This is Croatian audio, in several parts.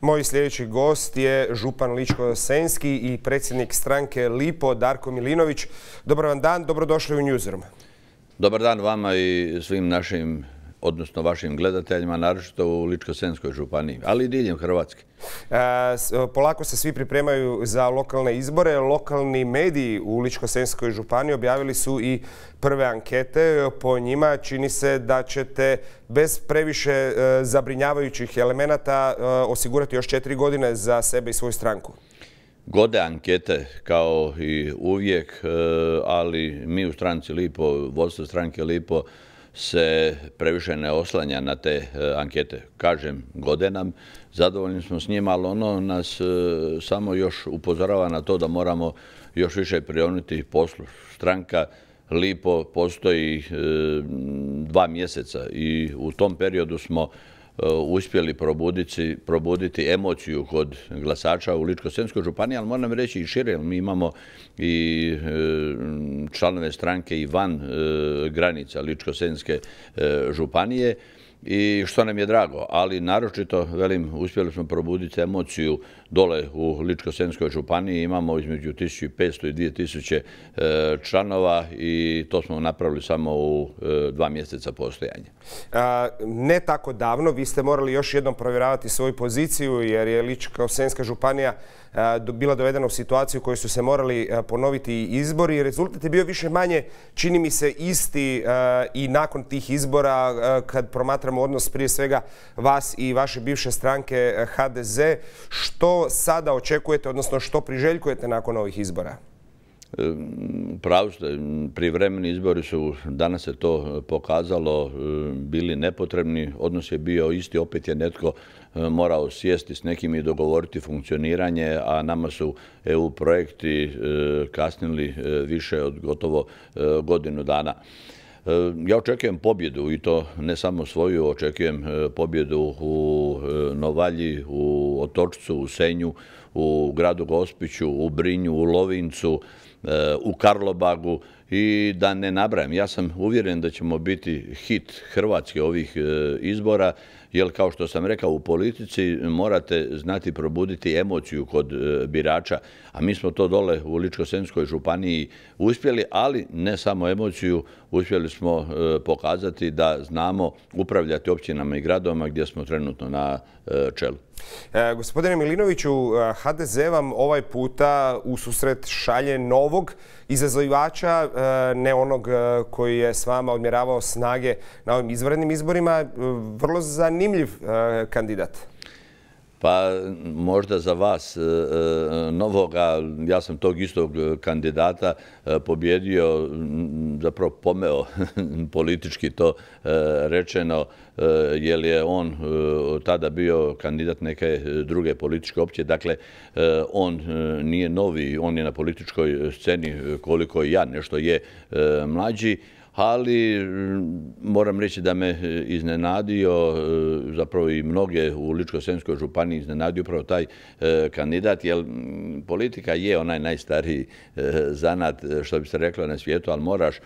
Moj sljedeći gost je župan Ličko-Senski i predsjednik stranke Lipo Darko Milinović. Dobar vam dan, dobrodošli u Newsroom. Dobar dan vama i svim našim odnosno vašim gledateljima, naročito u Ličko-Senskoj županiji, ali i diljem Hrvatske? E, e, polako se svi pripremaju za lokalne izbore. Lokalni mediji u Ličko-Senskoj županiji objavili su i prve ankete. Po njima čini se da ćete bez previše e, zabrinjavajućih elemenata osigurati još četiri godine za sebe i svoju stranku gode ankete kao i uvijek, ali mi u stranci Lipo, vodstvo stranke Lipo, se previše ne oslanja na te e, ankete. Kažem, gode nam, zadovoljni smo s njima, ali ono nas e, samo još upozorava na to da moramo još više prioniti poslu. Stranka Lipo postoji e, dva mjeseca i u tom periodu smo Uh, uspjeli probuditi, emociju kod glasača u ličko sremskoj županiji, ali moram reći i šire, jer mi imamo i uh, članove stranke i van uh, granica ličko sremske županije i što nam je drago, ali naročito, velim, uspjeli smo probuditi emociju dole u Ličko-Senskoj županiji imamo između 1500 i 2000 e, članova i to smo napravili samo u e, dva mjeseca postojanja. ne tako davno, vi ste morali još jednom provjeravati svoju poziciju jer je ličko senjska županija bila dovedena u situaciju u kojoj su se morali ponoviti izbori. Rezultat je bio više manje, čini mi se, isti i nakon tih izbora kad promatramo odnos prije svega vas i vaše bivše stranke HDZ. Što sada očekujete, odnosno što priželjkujete nakon ovih izbora? E, Pravo ste, privremeni izbori su, danas se to pokazalo, e, bili nepotrebni, odnos je bio isti, opet je netko e, morao sjesti s nekim i dogovoriti funkcioniranje, a nama su EU projekti kasnili više od gotovo godinu dana. E, ja očekujem pobjedu i to ne samo svoju, očekujem e, pobjedu u e, Novalji, u Otočcu, u Senju, u gradu Gospiću, u Brinju, u Lovincu, u Karlobagu i da ne nabrajam. Ja sam uvjeren da ćemo biti hit Hrvatske ovih izbora, jer kao što sam rekao u politici morate znati probuditi emociju kod birača. A mi smo to dole u Ličko-Senskoj županiji uspjeli, ali ne samo emociju, uspjeli smo e, pokazati da znamo upravljati općinama i gradovima gdje smo trenutno na e, čelu. E, gospodine Milinoviću, HDZ vam ovaj puta u susret šalje novog izazovivača, ne onog koji je s vama odmjeravao snage na ovim izvanrednim izborima. Vrlo zanimljiv kandidat. Pa možda za vas e, e, novoga, ja sam tog istog kandidata e, pobjedio, zapravo pomeo politički to rečeno, jer je on tada bio kandidat neke druge političke opcije. Dakle, on nije novi, on je na političkoj sceni koliko i ja, nešto je mlađi ali mm, moram reći da me e, iznenadio e, zapravo i mnoge u Ličko-Senskoj županiji iznenadio upravo taj e, kandidat, jer mm, politika je onaj najstariji zanad što bi se rekla na svijetu, ali moraš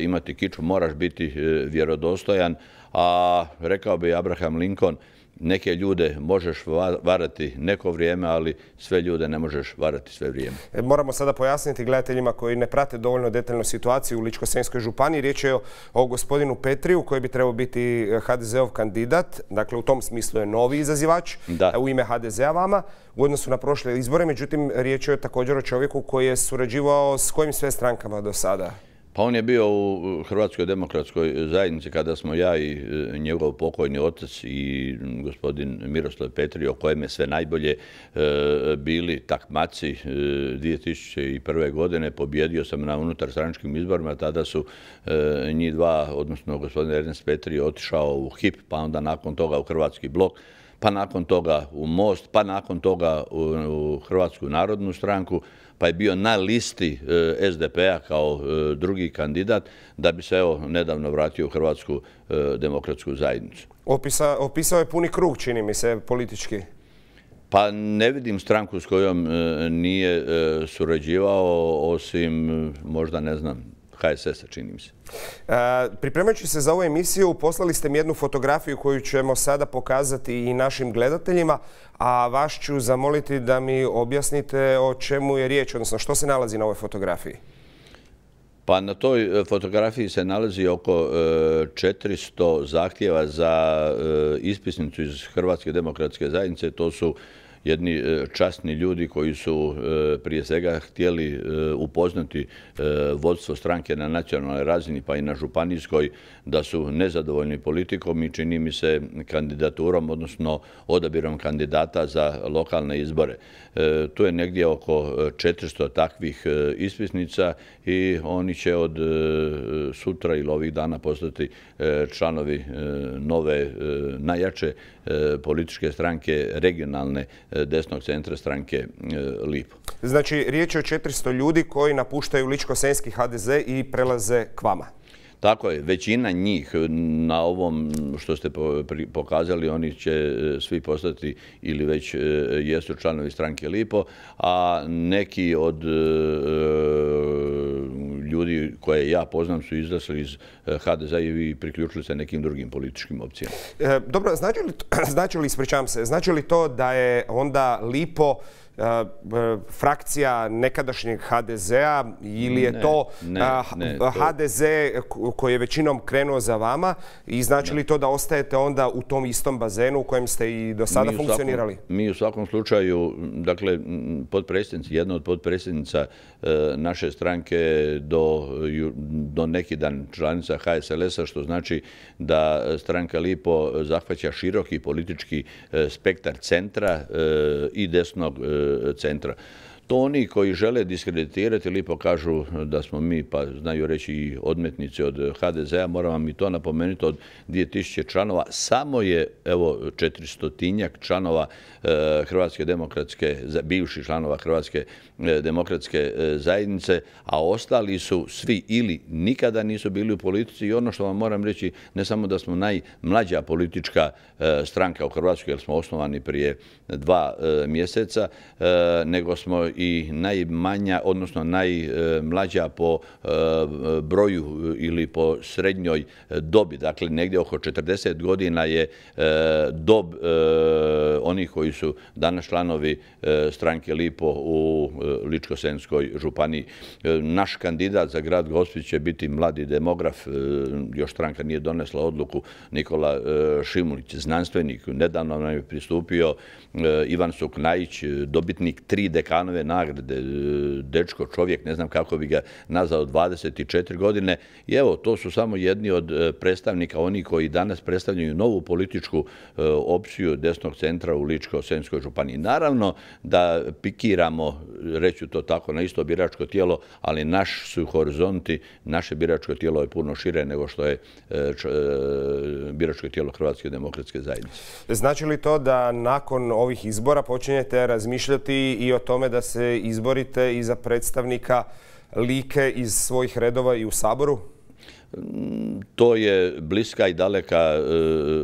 imati kiču, moraš biti vjerodostojan, a rekao bi Abraham Lincoln, neke ljude možeš varati neko vrijeme, ali sve ljude ne možeš varati sve vrijeme. E, moramo sada pojasniti gledateljima koji ne prate dovoljno detaljnu situaciju u Ličko-Senjskoj županiji. Riječ je o, gospodinu Petriju koji bi trebao biti e, HDZ-ov kandidat. Dakle, u tom smislu je novi izazivač e, u ime HDZ-a vama u odnosu na prošle izbore. Međutim, riječ je također o čovjeku koji je surađivao s kojim sve strankama do sada? Pa on je bio u Hrvatskoj demokratskoj zajednici kada smo ja i e, njegov pokojni otac i gospodin Miroslav Petri, o kojem je sve najbolje e, bili takmaci 2001. E, godine. Pobjedio sam na unutarstranačkim izborima, tada su njih dva, odnosno gospodin Ernest Petri, otišao u HIP, pa onda nakon toga u Hrvatski blok pa nakon toga u Most, pa nakon toga u Hrvatsku narodnu stranku, pa je bio na listi e, SDP-a kao e, drugi kandidat da bi se evo nedavno vratio u Hrvatsku e, demokratsku zajednicu. opisao je puni krug, čini mi se, politički. Pa ne vidim stranku s kojom nije surađivao, osim možda ne znam, HSS-a, čini mi se. E, pripremajući se za ovu emisiju, poslali ste mi jednu fotografiju koju ćemo sada pokazati i našim gledateljima, a vas ću zamoliti da mi objasnite o čemu je riječ, odnosno što se nalazi na ovoj fotografiji. Pa na toj e, fotografiji se nalazi oko 400 e, zahtjeva za ispisnicu iz Hrvatske demokratske zajednice. To su jedni e, časni ljudi koji su e, prije svega htjeli e, upoznati vodstvo stranke na nacionalnoj razini pa i na županijskoj da su nezadovoljni politikom i čini mi se kandidaturom, odnosno odabirom kandidata za lokalne izbore. Tu je negdje oko 400 takvih ispisnica i oni će od sutra ili ovih dana postati članovi nove, najjače političke stranke regionalne E, desnog centra stranke e, Lipo. Znači, riječ je o 400 ljudi koji napuštaju Ličko-Senski HDZ i prelaze k vama. Tako je, većina njih na ovom što ste pokazali, oni će e, svi postati ili već jesu članovi stranke Lipo, a neki od ljudi koje ja poznam su izrasli iz eh, HDZ-a i priključili se nekim drugim političkim opcijama. Eh, dobro, znači li, znači li, ispričavam se, znači li to da je onda Lipo Eh, frakcija nekadašnjeg HDZ-a ili je to HDZ eh, koji je većinom krenuo za vama i znači li to da ostajete onda u tom istom bazenu u kojem ste i do sada funkcionirali? mi u svakom slučaju, dakle, podpredsjednici, jedna od podpredsjednica eh, naše stranke do, do neki dan članica HSLS-a, što znači da stranka Lipo zahvaća široki politički spektar centra i desnog etc. Eh, To oni koji žele diskreditirati lipo kažu da smo mi, pa znaju reći i odmetnici od HDZ-a, moram vam i to napomenuti, od 2000 članova, samo je, evo, 400 članova e, Hrvatske demokratske, bivših članova Hrvatske e, demokratske e, zajednice, a ostali su svi ili nikada nisu bili u politici i ono što vam moram reći, ne samo da smo najmlađa politička stranka u Hrvatskoj, jer smo osnovani prije dva mjeseca, nego smo i najmanja, odnosno najmlađa po e, broju ili po srednjoj e, dobi. Dakle, negdje oko 40 godina je e, dob onih koji su danas članovi stranke Lipo u Ličko-Senskoj županiji. Naš kandidat za grad Gospić će biti mladi demograf, još stranka nije donesla odluku, Nikola Šimulić, znanstvenik, nedavno nam je pristupio Ivan Suknajić, dobitnik tri dekanove nagrade, e, dečko, čovjek, ne znam kako bi ga nazvao, 24 godine. I evo, to su samo jedni od e, predstavnika, oni koji danas predstavljaju novu političku e, opciju desnog centra u ličko senjskoj županiji. Naravno da pikiramo, reću to tako, na isto biračko tijelo, ali naš su horizonti, naše biračko tijelo je puno šire nego što je biračko tijelo Hrvatske demokratske zajednice. Znači li to da nakon ovih izbora počinjete razmišljati i o tome da se izborite i za predstavnika like iz svojih redova i u Saboru? To je bliska i daleka e,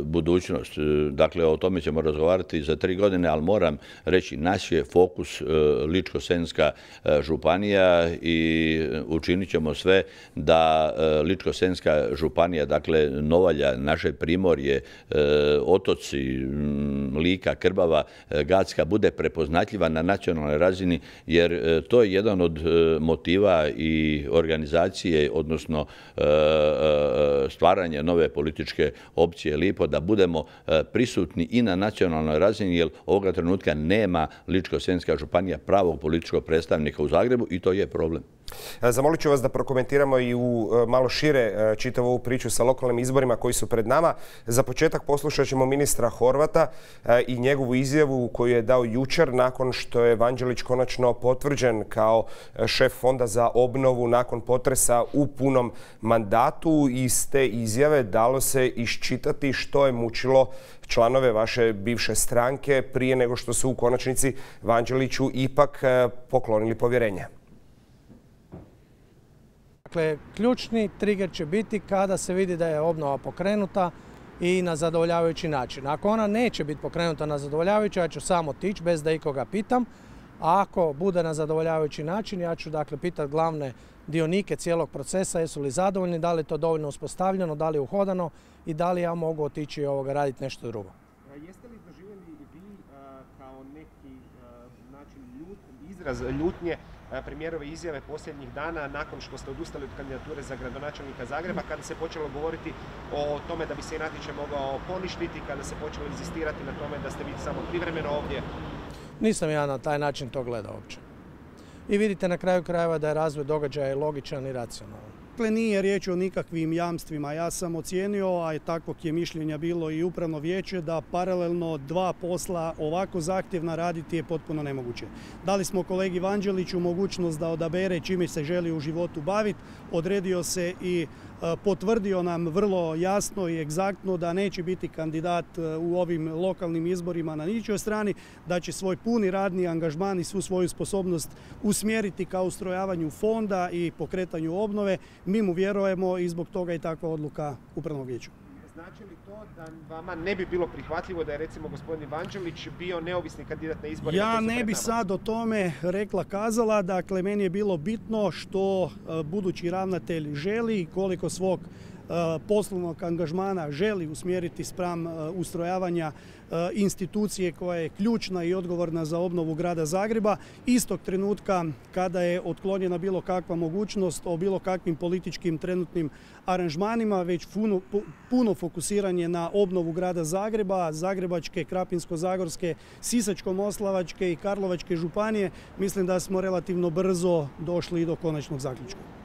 budućnost. E, dakle, o tome ćemo razgovarati za tri godine, ali moram reći, naš je fokus e, Ličko-Senska županija i učinit ćemo sve da Ličko-Senska županija, dakle Novalja, naše primorje, otoci, Lika, Krbava, Gacka, bude prepoznatljiva na nacionalnoj razini, jer to je jedan od motiva i organizacije, odnosno stvaranje nove političke opcije lipo, da budemo e, prisutni i na nacionalnoj razini, jer ovoga trenutka nema Ličko-Senjska županija pravog političkog predstavnika u Zagrebu i to je problem. E, zamolit ću vas da prokomentiramo i u e, malo šire e, čitavu ovu priču sa lokalnim izborima koji su pred nama. Za početak poslušat ćemo ministra Horvata i njegovu izjavu koju je dao jučer nakon što je Vanđelić konačno potvrđen kao šef Fonda za obnovu nakon potresa u punom mandatu. Iz te izjave dalo se iščitati što je mučilo članove vaše bivše stranke prije nego što su u konačnici Vanđeliću ipak poklonili povjerenje. Dakle, ključni trigger će biti kada se vidi da je obnova pokrenuta i na zadovoljavajući način. Ako ona neće biti pokrenuta na zadovoljavajući, ja ću samo tići bez da ikoga pitam. A ako bude na zadovoljavajući način, ja ću dakle pitati glavne dionike cijelog procesa, jesu li zadovoljni, da li je to dovoljno uspostavljeno, da li je uhodano i da li ja mogu otići i ovoga raditi nešto drugo. jeste li doživjeli vi kao neki način ljut, izraz ljutnje premijerove izjave posljednjih dana nakon što ste odustali od kandidature za gradonačelnika Zagreba, kada se počelo govoriti o tome da bi se i natječaj mogao poništiti, kada se počelo inzistirati na tome da ste biti samo privremeno ovdje? Nisam ja na taj način to gledao uopće. I vidite na kraju krajeva da je razvoj događaja logičan i racionalan. Dakle, nije riječ o nikakvim jamstvima. Ja sam ocijenio, a je takvog je mišljenja bilo i upravno vijeće, da paralelno dva posla ovako zahtjevna raditi je potpuno nemoguće. Dali smo kolegi Vanđeliću mogućnost da odabere čime se želi u životu baviti, odredio se i E, potvrdio nam vrlo jasno i egzaktno da neće biti kandidat e, u ovim lokalnim izborima na ničoj strani, da će svoj puni radni angažman i svu svoju sposobnost usmjeriti kao ustrojavanju fonda i pokretanju obnove. Mi mu vjerujemo i zbog toga i takva odluka upravnog vijeća. Znači da vama ne bi bilo prihvatljivo da je recimo gospodin Ivanđelić bio neovisni kandidat na izborima? Ja ne bi sad o tome rekla kazala, dakle meni je bilo bitno što e, budući ravnatelj želi i koliko svog poslovnog angažmana želi usmjeriti spram e, ustrojavanja e, institucije koja je ključna i odgovorna za obnovu grada Zagreba. Istog trenutka kada je otklonjena bilo kakva mogućnost o bilo kakvim političkim trenutnim aranžmanima, već puno, fokusiranje na obnovu grada Zagreba, Zagrebačke, Krapinsko-Zagorske, Sisačko-Moslavačke i Karlovačke županije, mislim da smo relativno brzo došli i do konačnog zaključka.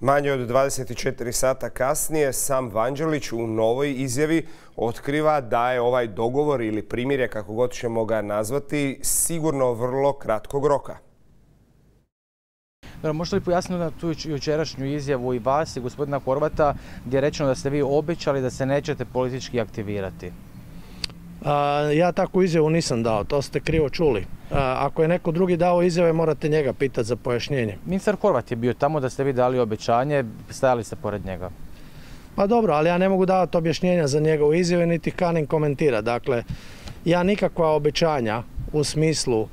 Manje od 24 sata kasnije sam Vanđelić u novoj izjavi otkriva da je ovaj dogovor ili primirje, kako god ćemo ga nazvati, sigurno vrlo kratkog roka. možete li pojasniti na tu jučerašnju izjavu i vas i gospodina Horvata gdje je rečeno da ste vi obećali da se nećete politički aktivirati? Ja takvu izjavu nisam dao, to ste krivo čuli. Ako je neko drugi dao izjave, morate njega pitati za pojašnjenje. Ministar Horvat je bio tamo da ste vi dali obećanje, stajali ste pored njega. Pa dobro, ali ja ne mogu davati objašnjenja za njegove izjave, niti kanin komentira. Dakle, ja nikakva obećanja u smislu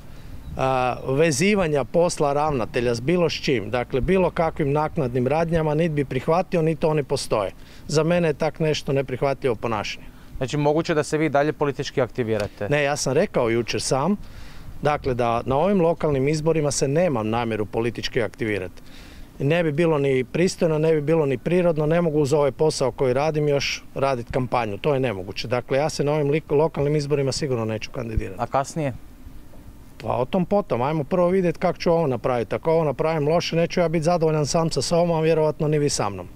vezivanja posla ravnatelja s bilo s čim, dakle bilo kakvim naknadnim radnjama, niti bi prihvatio, niti oni postoje. Za mene je tak nešto neprihvatljivo ponašanje. Znači moguće da se vi dalje politički aktivirate. Ne, ja sam rekao jučer sam, dakle da na ovim lokalnim izborima se nemam namjeru politički aktivirati. Ne bi bilo ni pristojno, ne bi bilo ni prirodno, ne mogu uz ovaj posao koji radim još raditi kampanju, to je nemoguće. Dakle, ja se na ovim lokalnim izborima sigurno neću kandidirati. A kasnije? Pa o tom potom, ajmo prvo vidjeti kako ću ovo napraviti. Ako ovo napravim loše, neću ja biti zadovoljan sam sa sobom, a vjerojatno ni vi sa mnom.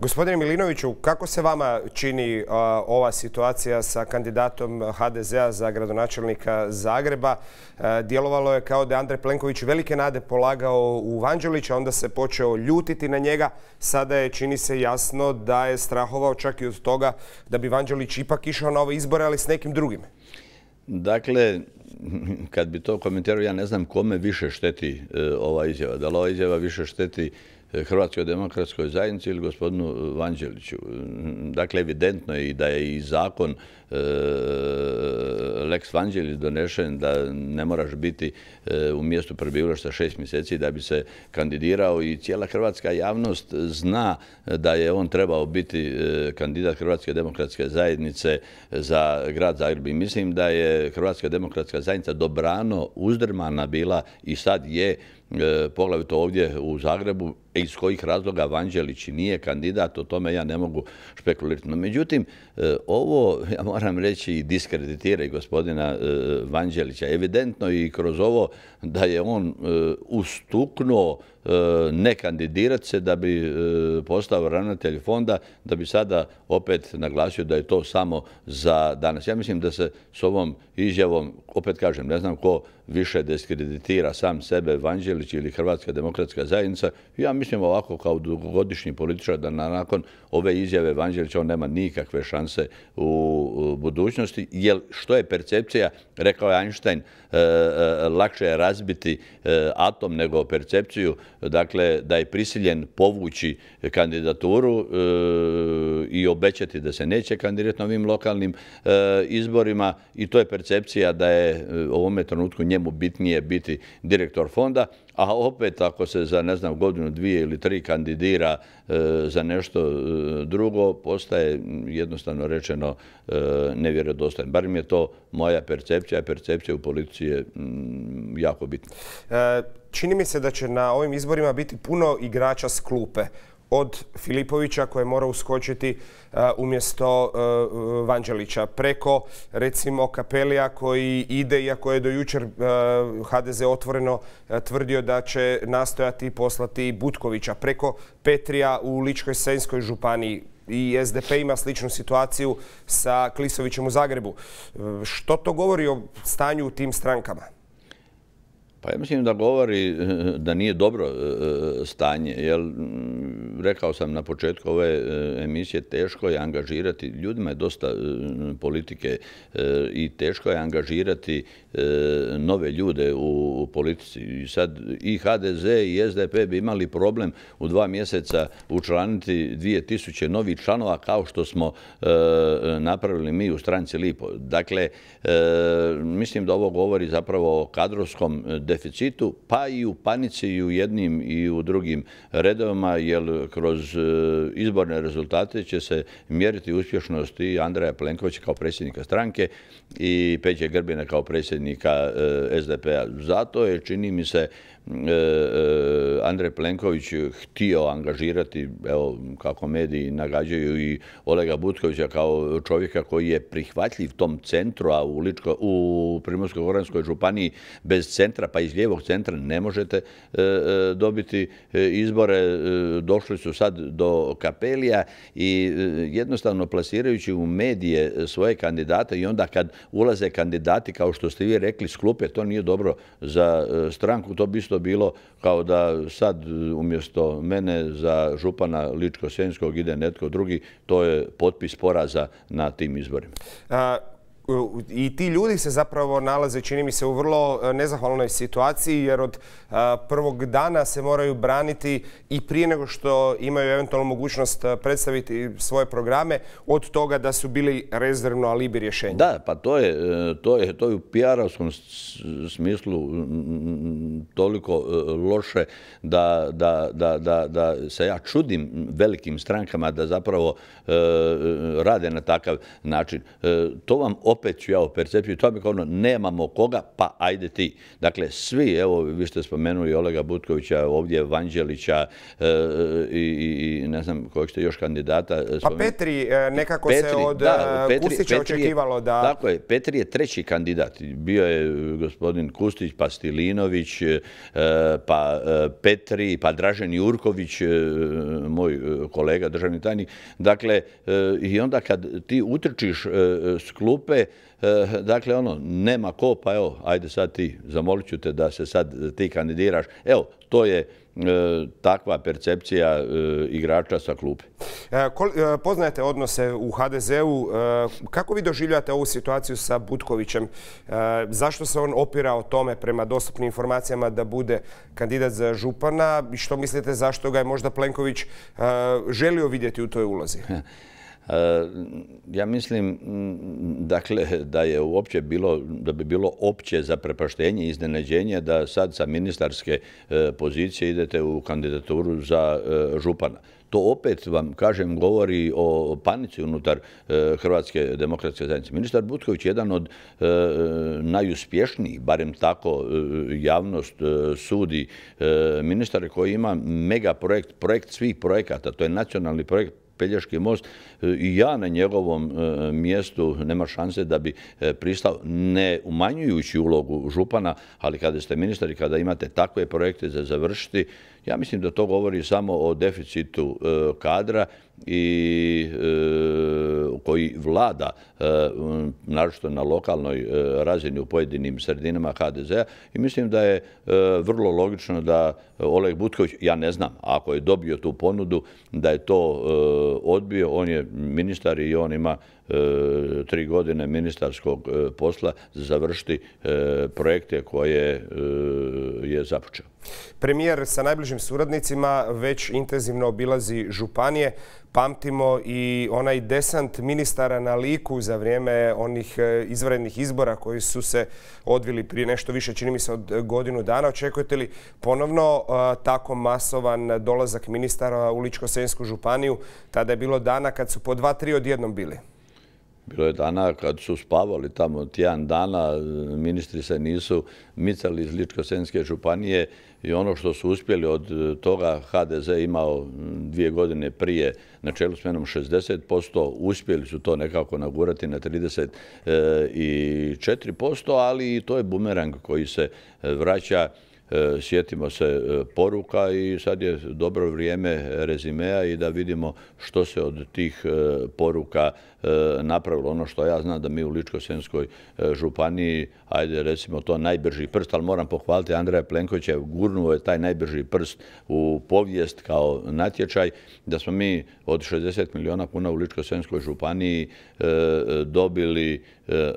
Gospodine Milinoviću, kako se vama čini uh, ova situacija sa kandidatom HDZ-a za gradonačelnika Zagreba? Uh, djelovalo je kao da je Andrej Plenković velike nade polagao u Vanđelića, onda se počeo ljutiti na njega. Sada je, čini se jasno, da je strahovao čak i od toga da bi Vanđelić ipak išao na ove izbore, ali s nekim drugim. Dakle, kad bi to komentirao, ja ne znam kome više šteti uh, ova izjava. Da li ova izjava više šteti E, Hrvatskoj demokratskoj zajednici ili gospodinu Vanđeliću. Dakle, evidentno je i da je i zakon e, Lex Vanđelić donešen da ne moraš biti e, u mjestu prebivališta šest mjeseci da bi se kandidirao i cijela hrvatska javnost zna da je on trebao biti kandidat Hrvatske demokratske zajednice za grad Zagreb. I mislim da je Hrvatska demokratska zajednica dobrano uzdrmana bila i sad je, poglavito ovdje u Zagrebu, E iz kojih razloga Vanđelić nije kandidat, o tome ja ne mogu špekulirati. No, međutim, e, ovo, ja moram reći, i diskreditira i gospodina e, Vanđelića. Evidentno i kroz ovo da je on ustuknuo ne kandidirati se da bi postao ravnatelj fonda, da bi sada opet naglasio da je to samo za danas. Ja mislim da se s ovom izjavom, opet kažem, ne znam ko više diskreditira sam sebe, Vanđelić ili Hrvatska demokratska zajednica, ja mislim mislim ovako kao dugogodišnji političar da nakon ove izjave Vanđelića on nema nikakve šanse u budućnosti, jer što je percepcija, rekao je Einstein, e, e, lakše je razbiti e, atom nego percepciju, dakle da je prisiljen povući kandidaturu i obećati da se neće kandidirati na ovim lokalnim izborima i to je percepcija da je u ovome trenutku njemu bitnije biti direktor fonda, a opet ako se za ne znam godinu, dvije ili tri kandidira e, za nešto e, drugo, postaje jednostavno rečeno e, nevjerodostojan. Bar mi je to moja percepcija, percepcija u politici je mm, jako bitna. Čini mi se da će na ovim izborima biti puno igrača s klupe od Filipovića koji je morao uskočiti eh, umjesto eh, Vanđelića. Preko recimo Kapelija koji ide, iako je do jučer HDZ eh, otvoreno tvrdio da će nastojati poslati Butkovića. Preko Petrija u Ličkoj Senjskoj županiji i SDP ima sličnu situaciju sa Klisovićem u Zagrebu. Što to govori o stanju u tim strankama? Pa ja mislim da govori eh, da nije dobro eh, stanje, jer rekao sam na početku ove eh, emisije, teško je angažirati, ljudima je dosta politike i teško je angažirati nove ljude u politici. I sad i HDZ i SDP bi imali problem u dva mjeseca učlaniti 2000 novih članova kao što smo napravili mi u stranci Lipo. Dakle, mislim da ovo govori zapravo o kadrovskom deficitu, pa i u panici i u jednim i u drugim redovima, jer kroz e, izborne rezultate će se mjeriti uspješnost i Andreja Plenkovića kao predsjednika stranke i Peđe Grbina kao predsjednika e, SDP-a. Zato je, čini mi se, E, e, Andrej Plenković htio angažirati, evo kako mediji nagađaju i Olega Butkovića kao čovjeka koji je prihvatljiv tom centru, a u, u Primorsko-Goranskoj županiji bez centra, pa iz lijevog centra ne možete e, dobiti izbore. Došli su sad do kapelija i jednostavno plasirajući u medije svoje kandidate i onda kad ulaze kandidati, kao što ste vi rekli, sklupe, to nije dobro za stranku, to bi isto bilo kao da sad e, umjesto mene za župana Ličko-Senjskog ide netko drugi, to je potpis poraza na tim izborima i ti ljudi se zapravo nalaze, čini mi se, u vrlo e, nezahvalnoj situaciji jer od e, prvog dana se moraju braniti i prije nego što imaju eventualnu mogućnost e, predstaviti svoje programe od toga da su bili rezervno alibi rješenje. Da, pa to je, to je, to je u PR-ovskom smislu toliko loše da, da, da, da se ja čudim velikim strankama da zapravo rade na takav način. To vam opet opet ću ja u percepciju, to mi kao ono, nemamo koga, pa ajde ti. Dakle, svi, evo, vi ste spomenuli Olega Butkovića, ovdje Vanđelića e, i, ne znam kojeg ste još kandidata e, pa spomenuli. Pa Petri, e, nekako se od Kustića očekivalo je, da... Tako Petri je treći kandidat. Bio je gospodin Kustić, pa Stilinović, pa Petri, pa Dražen Jurković, moj kolega, državni tajnik. Dakle, i onda kad ti utrčiš s klupe, Eh, dakle, ono, nema ko, pa evo, ajde sad ti, zamolit ću te da se sad ti kandidiraš. Evo, to je eh, takva percepcija eh, igrača sa klupe. poznajete odnose u HDZ-u. Kako vi doživljate ovu situaciju sa Butkovićem? Zašto se on opira o tome prema dostupnim informacijama da bude kandidat za župana? I što mislite zašto ga je možda Plenković želio vidjeti u toj ulozi? Ja mislim, mm, dakle, da je uopće bilo, da bi bilo opće za prepaštenje i iznenađenje da sad sa ministarske e, pozicije idete u kandidaturu za e, župana. To opet vam, kažem, govori o panici unutar e, Hrvatske demokratske zajednice. Ministar Butković je jedan od najuspješnijih, barem tako javnost sudi, ministar koji ima mega projekt, projekt svih projekata, to je nacionalni projekt Pelješki most e, i ja na njegovom e, mjestu nema šanse da bi e, pristao ne umanjujući ulogu župana, ali kada ste ministar i kada imate takve projekte za završiti, ja mislim da to govori samo o deficitu kadra i e, koji vlada e, na lokalnoj e, razini u pojedinim sredinama HDZ-a i mislim da je vrlo logično da Oleg Butković, ja ne znam, ako je dobio tu ponudu, da je to odbio, on je ministar i on ima E, tri godine ministarskog e, posla završiti e, projekte koje je započeo. Premijer sa najbližim suradnicima već intenzivno obilazi županije. Pamtimo i onaj desant ministara na liku za vrijeme onih izvanrednih izbora koji su se odvili prije nešto više, čini mi se, od godinu dana. Očekujete li ponovno tako masovan dolazak ministara u ličko sensku županiju? Tada je bilo dana kad su po dva, tri odjednom bili. Bilo je dana kad su spavali tamo tjedan dana, ministri se nisu micali iz Ličko-Senjske županije i ono što su uspjeli od e, toga HDZ imao dvije godine prije na čelu s menom 60%, uspjeli su to nekako nagurati na 34%, e, ali i to je bumerang koji se e, vraća E, sjetimo se e, poruka i sad je dobro vrijeme rezimea i da vidimo što se od tih e, poruka napravilo. Ono što ja znam da mi u Ličko-Senskoj županiji, ajde recimo to najbrži prst, ali moram pohvaliti Andreja Plenkovića, gurnuo je taj najbrži prst u povijest kao natječaj, da smo mi od 60 milijuna kuna u Ličko-Senskoj županiji dobili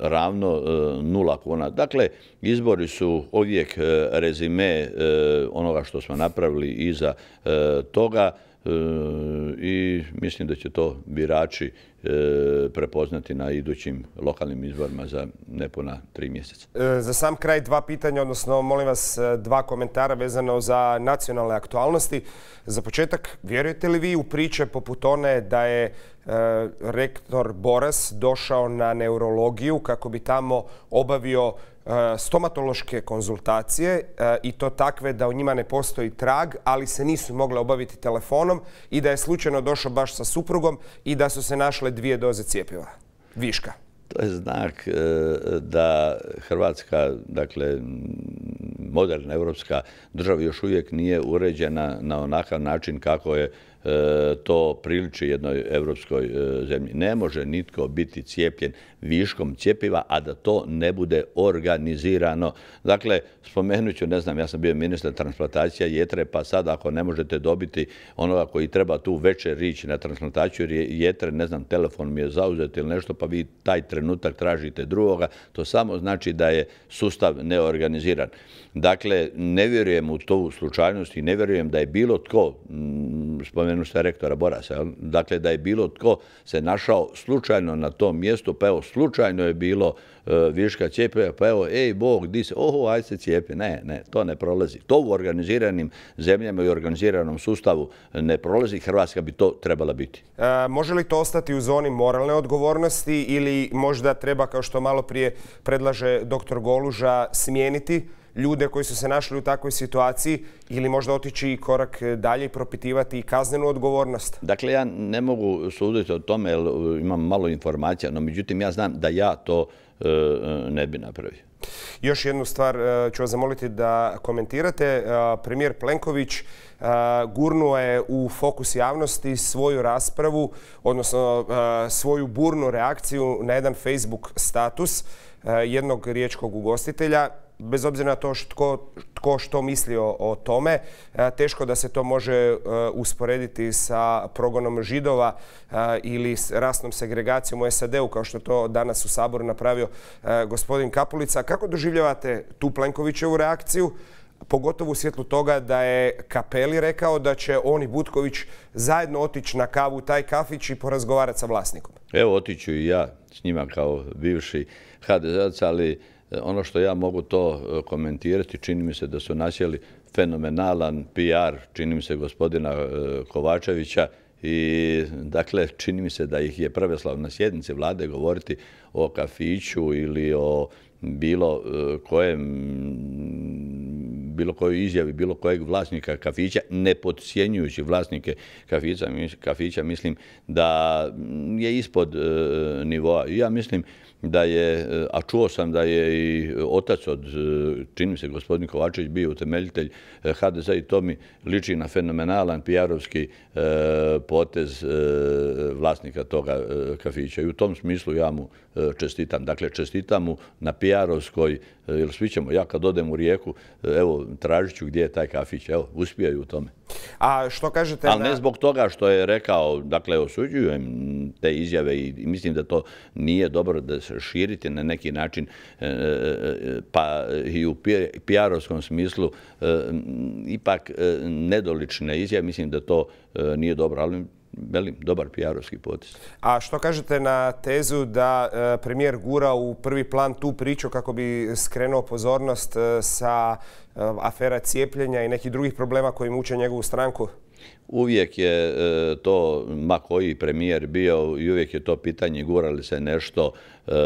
ravno nula kuna. Dakle, izbori su ovijek rezime rezime e, onoga što smo napravili iza e, toga e, i mislim da će to birači E, prepoznati na idućim lokalnim izborima za nepuna tri mjeseca. E, za sam kraj dva pitanja, odnosno molim vas e, dva komentara vezano za nacionalne aktualnosti. Za početak, vjerujete li vi u priče poput one da je rektor Boras došao na neurologiju kako bi tamo obavio stomatološke konzultacije i to takve da u njima ne postoji trag, ali se nisu mogle obaviti telefonom i da je slučajno došao baš sa suprugom i da su se našle Dakle, dvije doze cijepiva, viška. To je znak e, da Hrvatska, dakle moderna evropska država još uvijek nije uređena na onakav način kako je e, to priliči jednoj evropskoj e, zemlji. Ne može nitko biti cijepljen viškom cjepiva, a da to ne bude organizirano. Dakle, spomenut ću, ne znam, ja sam bio ministar transplantacija jetre, pa sad ako ne možete dobiti onoga koji treba tu večer ići na transplantaciju jer jetre, ne znam, telefon mi je zauzet ili nešto, pa vi taj trenutak tražite drugoga, to samo znači da je sustav neorganiziran. Dakle, ne vjerujem u to slučajnost i ne vjerujem da je bilo tko, mm, spomenu ste rektora Borasa, dakle da je bilo tko se našao slučajno na tom mjestu, pa evo slučajno je bilo e, viška cijepe, pa evo, ej, Bog, di se, oho, aj se cijepi. Ne, ne, to ne prolazi. To u organiziranim zemljama i organiziranom sustavu ne prolazi. Hrvatska bi to trebala biti. E, može li to ostati u zoni moralne odgovornosti ili možda treba, kao što malo prije predlaže dr. Goluža, smijeniti ljude koji su se našli u takvoj situaciji ili možda otići i korak e, dalje i propitivati i kaznenu odgovornost? Dakle, ja ne mogu suditi o tome jer e, imam malo informacija, no međutim ja znam da ja to e, ne bi napravio. Još jednu stvar ću vas zamoliti da komentirate. Premijer Plenković gurnuo je u fokus javnosti svoju raspravu, odnosno svoju burnu reakciju na jedan Facebook status jednog riječkog ugostitelja bez obzira na to tko, što misli o, tome, e, teško da se to može e, usporediti sa progonom židova e, ili s rasnom segregacijom u SAD-u, kao što to danas u Saboru napravio gospodin Kapulica. Kako doživljavate tu Plenkovićevu reakciju? pogotovo u svjetlu toga da je Kapeli rekao da će on i Butković zajedno otići na kavu u taj kafić i porazgovarati sa vlasnikom. Evo, otiću i ja s njima kao bivši HDZ-ac, ali E, ono što ja mogu to e, komentirati, čini mi se da su nasjeli fenomenalan PR, čini mi se gospodina e, Kovačevića, i dakle čini mi se da ih je prveslav na vlade govoriti o kafiću ili o bilo kojem bilo kojoj izjavi bilo kojeg vlasnika kafića, ne podcjenjujući vlasnike kafića, mislim da je ispod nivoa. Ja mislim da je, a čuo sam da je i otac od, čini se, gospodin Kovačević bio utemeljitelj HDZ eh, i to mi liči na fenomenalan pijarovski eh, potez eh, vlasnika toga kafića. I u tom smislu ja mu čestitam. Dakle, čestitam mu na pijarovskoj, jer svi ćemo, ja kad odem u rijeku, evo, tražit ću gdje je taj kafić. Evo, uspijaju u tome. A što kažete? Ali ne zbog toga što je rekao, dakle, osuđujem te izjave i mislim da to nije dobro da se širiti na neki način, e, e, e, pa i u pr smislu, ipak nedolične izjave. Mislim da to nije dobro, ali velim, dobar PR-ovski potis. A što kažete na tezu da premijer gura u prvi plan tu priču kako bi skrenuo pozornost sa afera cijepljenja i nekih drugih problema koji muče njegovu stranku? Uvijek je e, to, ma koji premijer bio, i uvijek je to pitanje gurali se nešto e, e,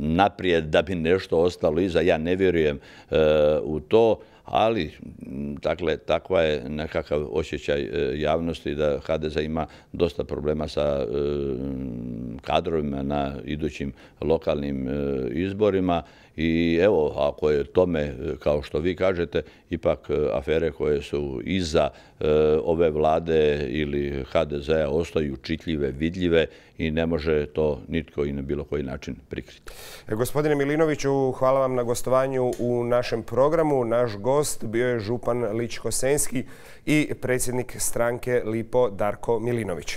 naprijed da bi nešto ostalo iza. Ja ne vjerujem u to, ali dakle, takva je nekakav osjećaj javnosti da HDZ ima dosta problema sa kadrovima na idućim lokalnim izborima i evo, ako je tome, e, kao što vi kažete, ipak e, afere koje su iza e, ove vlade ili HDZ-a ostaju čitljive, vidljive i ne može to nitko i na bilo koji način prikriti. gospodine Milinoviću, hvala vam na gostovanju u našem programu. Naš gost bio je župan Ličko-Senski i predsjednik stranke Lipo Darko Milinović.